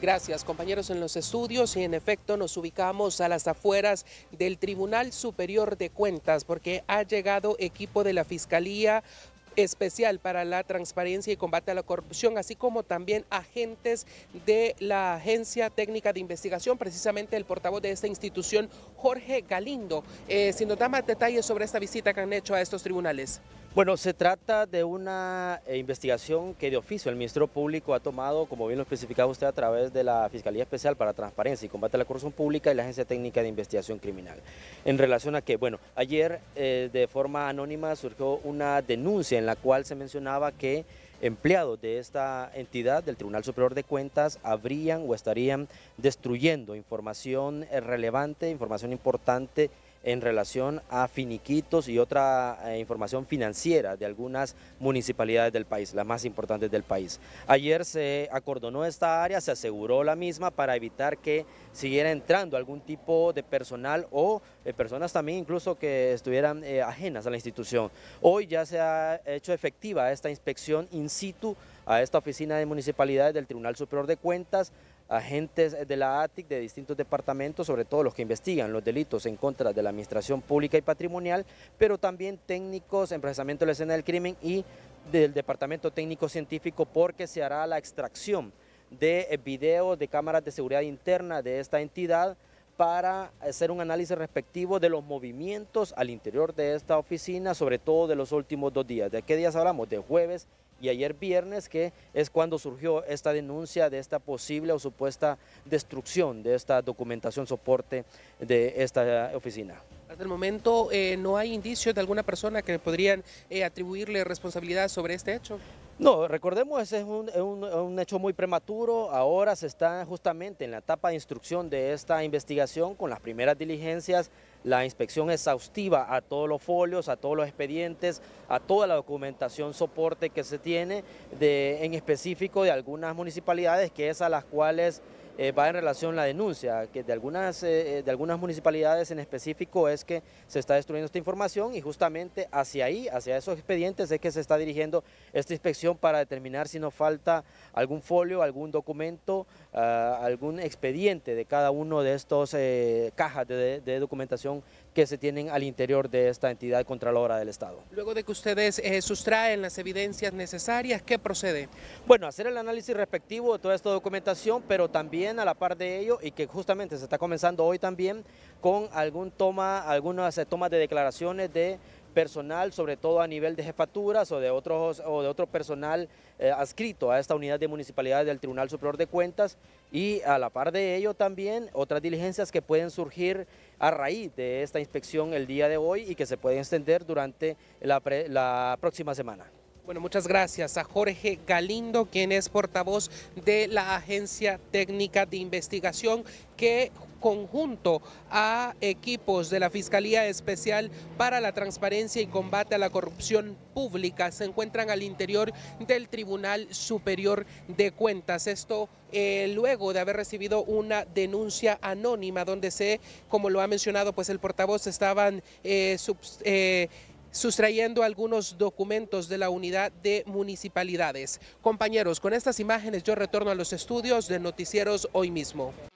Gracias, compañeros en los estudios. Y en efecto, nos ubicamos a las afueras del Tribunal Superior de Cuentas porque ha llegado equipo de la Fiscalía especial para la transparencia y combate a la corrupción, así como también agentes de la Agencia Técnica de Investigación, precisamente el portavoz de esta institución, Jorge Galindo. Eh, si nos da más detalles sobre esta visita que han hecho a estos tribunales. Bueno, se trata de una eh, investigación que de oficio el ministro Público ha tomado, como bien lo especificaba usted, a través de la Fiscalía Especial para Transparencia y Combate a la Corrupción Pública y la Agencia Técnica de Investigación Criminal. En relación a que, bueno, ayer eh, de forma anónima surgió una denuncia en la la cual se mencionaba que empleados de esta entidad del Tribunal Superior de Cuentas habrían o estarían destruyendo información eh, relevante, información importante en relación a finiquitos y otra eh, información financiera de algunas municipalidades del país, las más importantes del país. Ayer se acordonó esta área, se aseguró la misma para evitar que siguiera entrando algún tipo de personal o eh, personas también incluso que estuvieran eh, ajenas a la institución. Hoy ya se ha hecho efectiva esta inspección in situ a esta oficina de municipalidades del Tribunal Superior de Cuentas, agentes de la ATIC de distintos departamentos, sobre todo los que investigan los delitos en contra de la administración pública y patrimonial, pero también técnicos en procesamiento de la escena del crimen y del departamento técnico científico porque se hará la extracción de eh, videos de cámaras de seguridad interna de esta entidad para hacer un análisis respectivo de los movimientos al interior de esta oficina, sobre todo de los últimos dos días. ¿De qué días hablamos? De jueves y ayer viernes, que es cuando surgió esta denuncia de esta posible o supuesta destrucción de esta documentación soporte de esta oficina. Hasta el momento eh, no hay indicios de alguna persona que podrían eh, atribuirle responsabilidad sobre este hecho. No, recordemos, ese es un, hecho muy prematuro. Ahora se está justamente en la etapa de instrucción de esta investigación con las primeras diligencias, la inspección exhaustiva a todos los folios, a todos los expedientes, a toda la documentación soporte que se tiene, en específico de algunas municipalidades que es a las cuales eh, va en relación la denuncia, que de algunas, eh, eh, de algunas municipalidades en específico es que se está destruyendo esta información y justamente hacia ahí, hacia esos expedientes es que se está dirigiendo esta inspección para determinar si nos falta algún folio, algún documento, ah, algún expediente de cada uno de estos cajas de, documentación que se tienen al interior de esta entidad contralora del Estado. Luego de que ustedes sustraen las evidencias necesarias, ¿qué procede? Bueno, hacer el análisis respectivo de toda esta documentación, pero también a la par de ello y que justamente se está comenzando hoy también con algún toma, algunas eh, tomas de declaraciones de personal, sobre todo a nivel de jefaturas o de, otros, o de otro personal eh, adscrito a esta unidad de municipalidades del Tribunal Superior de Cuentas y a la par de ello también otras diligencias que pueden surgir a raíz de esta inspección el día de hoy y que se pueden extender durante la próxima semana. Bueno, muchas gracias a Jorge Galindo, quien es portavoz de la Agencia Técnica de Investigación, que conjunto a equipos de la Fiscalía Especial para la Transparencia y Combate a la Corrupción Pública se encuentran al interior del Tribunal Superior de Cuentas. Esto eh, luego de haber recibido una denuncia anónima donde se, como lo ha mencionado pues el portavoz, estaban eh, eh, sustrayendo algunos documentos de la unidad de municipalidades. Compañeros, con estas imágenes yo retorno a los estudios de Noticieros hoy mismo.